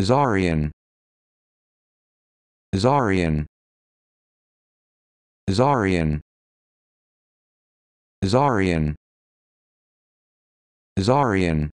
Zarian Zarian Zarian Zarian Zarian